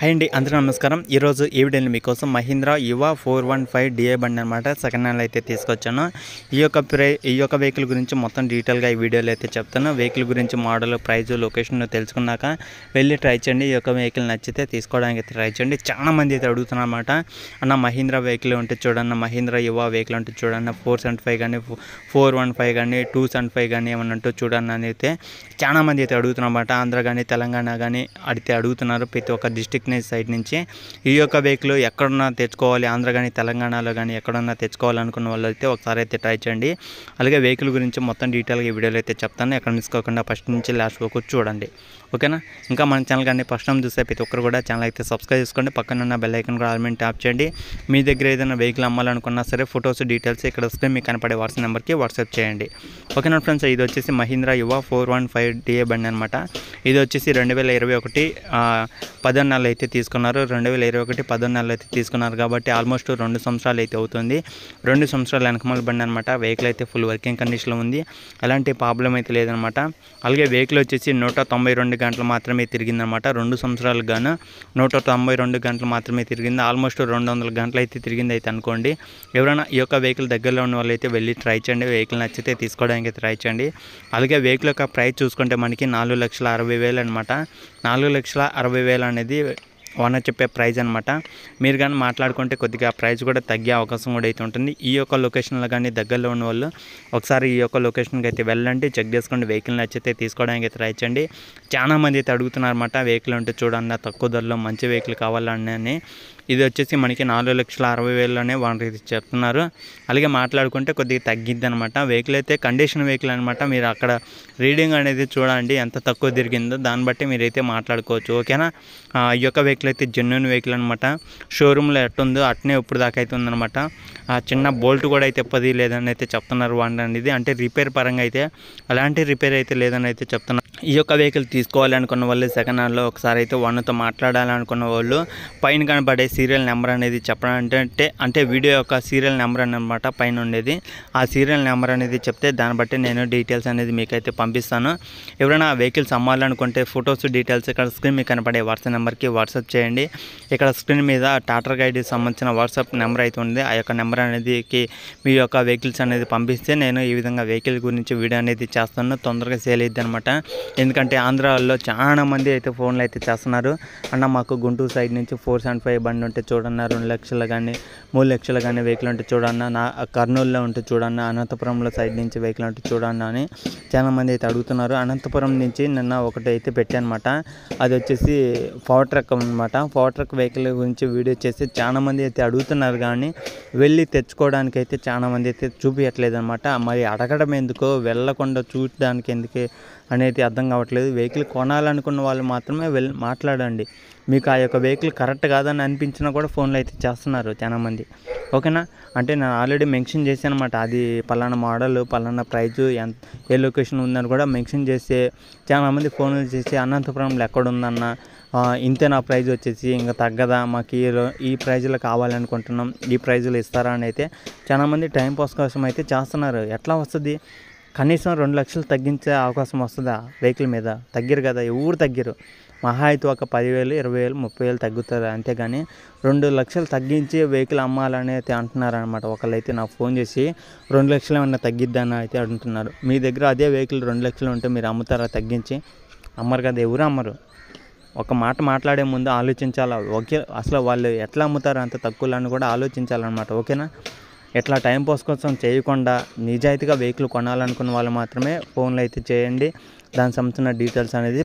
hi అండి అందరూ నమస్కారం ఈరోజు ఈవిడెన్ మీకోసం Mahindra Yuva four one five DI బండి అనమాట సెకండ్ హ్యాండ్ అయితే తీసుకొచ్చాను ఈ యొక్క ప్రై ఈ యొక్క వెహికల్ గురించి మొత్తం డీటెయిల్గా ఈ వీడియోలో అయితే చెప్తాను వెహికల్ గురించి మోడల్ ప్రైజ్ లొకేషన్ తెలుసుకున్నాక వెళ్ళి ట్రై చేయండి ఈ యొక్క వెహికల్ నచ్చితే తీసుకోవడానికి అయితే ట్రై చేయండి చాలా మంది అయితే అడుగుతున్నారు అనమాట అన్న మహీంద్రా వెహికల్ ఉంటే చూడన్న మహీంద్రా యువా వెహికల్ ఉంటే చూడన్న ఫోర్ సెవెంటీ ఫైవ్ కానీ ఫోర్ వన్ ఫైవ్ కానీ టూ సెవెంటీ ఫైవ్ కానీ ఏమన్నా ఉంటే చూడన్న అయితే చాలా మంది అయితే అడుగుతున్నారు అనమాట ఆంధ్ర కానీ తెలంగాణ కానీ అడితే అడుగుతున్నారు ప్రతి ఒక్క డిస్టిక్ ఆర్గనైజ్ సైడ్ నుంచి ఈ యొక్క వెహికల్ ఎక్కడున్నా తెచ్చుకోవాలి ఆంధ్ర కానీ తెలంగాణలో కానీ ఎక్కడున్నా తెచ్చుకోవాలనుకున్న వాళ్ళు అయితే ఒకసారి అయితే ట్రై చేయండి అలాగే వెహికల్ గురించి మొత్తం డీటెయిల్గా ఈ వీడియోలో అయితే చెప్తాను ఎక్కడ కాకుండా ఫస్ట్ నుంచి లాస్ట్ వరకు చూడండి ఓకేనా ఇంకా మన ఛానల్ కానీ ఫస్ట్ టైం చూసే ప్రతి ఒక్కరు కూడా ఛానల్ అయితే సబ్స్క్రైబ్ చేసుకోండి పక్కన ఉన్న బెల్ ఐకన్ కూడా ఆల్మెంట్ ట్యాప్ చేయండి మీ దగ్గర ఏదైనా వెహికల్ అమ్మాలనుకున్నా సరే ఫొటోస్ డీటెయిల్స్ ఇక్కడ వస్తే మీకు కనపడే వాట్సాప్ నెంబర్కి వాట్సాప్ చేయండి ఓకేనా ఫ్రెండ్స్ ఇది వచ్చేసి మహీంద్రా యువ ఫోర్ వన్ ఫైవ్ డిఏ బండి అనమాట ఇది వచ్చేసి రెండు వేల ఇరవై ఒకటి పదో అయితే తీసుకున్నారు రెండు వేల ఇరవై ఒకటి పదో నెలలో అయితే తీసుకున్నారు కాబట్టి ఆల్మోస్ట్ రెండు సంవత్సరాలు అయితే అవుతుంది రెండు సంవత్సరాలు వెనకమల బండి అనమాట వెహికల్ అయితే ఫుల్ వర్కింగ్ కండిషన్లో ఉంది ఎలాంటి ప్రాబ్లం అయితే లేదనమాట అలాగే వెహికల్ వచ్చేసి నూట తొంభై రెండు గంటలు మాత్రమే తిరిగిందనమాట రెండు సంవత్సరాలు గాను నూట తొంభై రెండు గంటలు మాత్రమే తిరిగింది ఆల్మోస్ట్ రెండు వందల గంటలు అయితే తిరిగింది అయితే అనుకోండి ఎవరైనా ఈ యొక్క వెహికల్ దగ్గరలో ఉన్న వాళ్ళు అయితే వెళ్ళి ట్రై చేయండి వెహికల్ నచ్చితే తీసుకోవడానికి ట్రై చేయండి అలాగే వెహికల్ యొక్క ప్రైస్ చూసుకుంటే మనకి నాలుగు లక్షల అరవై వేలు అనమాట నాలుగు లక్షల అరవై వేలు అనేది ఓనర్ చెప్పే ప్రైజ్ అనమాట మీరు కానీ మాట్లాడుకుంటే కొద్దిగా ప్రైజ్ కూడా తగ్గే అవకాశం కూడా అయితే ఉంటుంది ఈ యొక్క లొకేషన్లో కానీ దగ్గరలో ఉన్న వాళ్ళు ఒకసారి ఈ యొక్క లొకేషన్కి అయితే వెళ్ళండి చెక్ చేసుకోండి వెహికల్ నచ్చితే తీసుకోవడానికి అయితే ట్రై చేయండి చాలామంది అయితే అడుగుతున్నారు అనమాట వెహికల్ ఉంటే చూడండి తక్కువ ధరలో మంచి వెహికల్ కావాలని ఇది వచ్చేసి మనకి నాలుగు లక్షల అరవై వేలలోనే ఇది చెప్తున్నారు అలాగే మాట్లాడుకుంటే కొద్దిగా తగ్గిద్ది అనమాట వెహికల్ అయితే కండిషన్ వెహికల్ అనమాట మీరు అక్కడ రీడింగ్ అనేది చూడండి ఎంత తక్కువ తిరిగిందో దాన్ని బట్టి మీరైతే మాట్లాడుకోవచ్చు ఓకేనా ఈ యొక్క వెహికల్ వెహికల్ అయితే జెన్యున్ వెహికల్ అనమాట షోరూంలో ఎట్టుందో అట్నే ఇప్పుడు దాకా అయితే ఉందనమాట ఆ చిన్న బోల్ట్ కూడా అయితే ఇప్పది లేదని అయితే చెప్తున్నారు వాడండి అనేది అంటే రిపేర్ పరంగా అయితే అలాంటి రిపేర్ అయితే లేదని అయితే చెప్తున్నారు ఈ యొక్క వెహికల్ తీసుకోవాలనుకున్న వాళ్ళు సెకండ్ హ్యాండ్లో ఒకసారి అయితే వన్తో మాట్లాడాలనుకున్న వాళ్ళు పైన కనబడే సీరియల్ నెంబర్ అనేది చెప్పడం అంటే అంటే వీడియో యొక్క సీరియల్ నెంబర్ అనమాట పైన ఉండేది ఆ సీరియల్ నెంబర్ అనేది చెప్తే దాన్ని బట్టి నేను డీటెయిల్స్ అనేది మీకైతే పంపిస్తాను ఎవరైనా వెహికల్స్ అమ్మాలనుకుంటే ఫొటోస్ డీటెయిల్స్ ఇక్కడ స్క్రీన్ మీకు కనబడే వాట్సాప్ నెంబర్కి వాట్సాప్ చేయండి ఇక్కడ స్క్రీన్ మీద టాటర్ గైడ్కి సంబంధించిన వాట్సాప్ నెంబర్ అయితే ఉంది ఆ యొక్క నెంబర్ అనేదికి మీ యొక్క వెహికల్స్ అనేది పంపిస్తే నేను ఈ విధంగా వెహికల్ గురించి వీడియో అనేది చేస్తాను తొందరగా సేల్ అయ్యిద్ది అనమాట ఎందుకంటే ఆంధ్రాలో చాలా మంది అయితే ఫోన్లు అయితే చేస్తున్నారు అన్న మాకు గుంటూరు సైడ్ నుంచి ఫోర్ సెవెంటీ ఫైవ్ బండి ఉంటే చూడన్న రెండు లక్షలు కానీ మూడు లక్షలు కానీ వెహికల్ ఉంటే చూడన్న నా కర్నూలులో ఉంటే చూడన్న అనంతపురంలో సైడ్ నుంచి వెహికల్ ఉంటే చూడన్న అని చాలా మంది అయితే అడుగుతున్నారు అనంతపురం నుంచి నిన్న ఒకటి అయితే పెట్టానమాట అది వచ్చేసి పవర్ ట్రక్ అనమాట పవర్ ట్రక్ వెహికల్ గురించి వీడియో చేసి చాలామంది అయితే అడుగుతున్నారు కానీ వెళ్ళి తెచ్చుకోవడానికి అయితే చాలా మంది అయితే చూపించట్లేదు అనమాట మరి అడగడం ఎందుకో వెళ్ళకుండా చూడడానికి ఎందుకే అనేది అర్థం అర్థం కావట్లేదు వెహికల్ కొనాలనుకున్న వాళ్ళు మాత్రమే వెళ్ళి మాట్లాడండి మీకు ఆ యొక్క వెహికల్ కరెక్ట్ కాదని అనిపించినా కూడా ఫోన్లు అయితే చేస్తున్నారు చాలామంది ఓకేనా అంటే నేను ఆల్రెడీ మెన్షన్ చేశాను అనమాట అది పలానా మోడల్ పలానా ప్రైజు ఎంత ఏ లొకేషన్ ఉందని కూడా మెన్షన్ చేస్తే చాలామంది ఫోన్లు చేసి అనంతపురంలో ఎక్కడ ఉందన్న ఇంతే నా ప్రైజ్ వచ్చేసి ఇంకా తగ్గదా మాకు ఈ ఈ ప్రైజ్లో కావాలనుకుంటున్నాం ఈ ప్రైజ్లో ఇస్తారా అని అయితే చాలామంది టైం పాస్ కోసం అయితే చేస్తున్నారు ఎట్లా వస్తుంది కనీసం రెండు లక్షలు తగ్గించే అవకాశం వస్తుందా వెహికల్ మీద తగ్గిరు కదా ఎవరు తగ్గిరు మహా అయితే ఒక పదివేలు ఇరవై వేలు ముప్పై వేలు తగ్గుతుంది అంతేగాని రెండు లక్షలు తగ్గించి వెహికల్ అమ్మాలని అయితే అంటున్నారనమాట ఒకళ్ళైతే నాకు ఫోన్ చేసి రెండు లక్షలు ఏమన్నా తగ్గిద్దని అయితే అంటున్నారు మీ దగ్గర అదే వెహికల్ రెండు లక్షలు ఉంటే మీరు అమ్ముతారా తగ్గించి అమ్మరు కదా ఎవరు అమ్మరు ఒక మాట మాట్లాడే ముందు ఆలోచించాలా ఓకే అసలు వాళ్ళు ఎట్లా అమ్ముతారు అంత తక్కువలో అని కూడా ఆలోచించాలన్నమాట ఓకేనా ఇట్లా టైం పాస్ కోసం చేయకుండా నిజాయితీగా వెహికల్ కొనాలనుకున్న వాళ్ళు మాత్రమే ఫోన్లు అయితే చేయండి దానికి సంబంధించిన డీటెయిల్స్ అనేది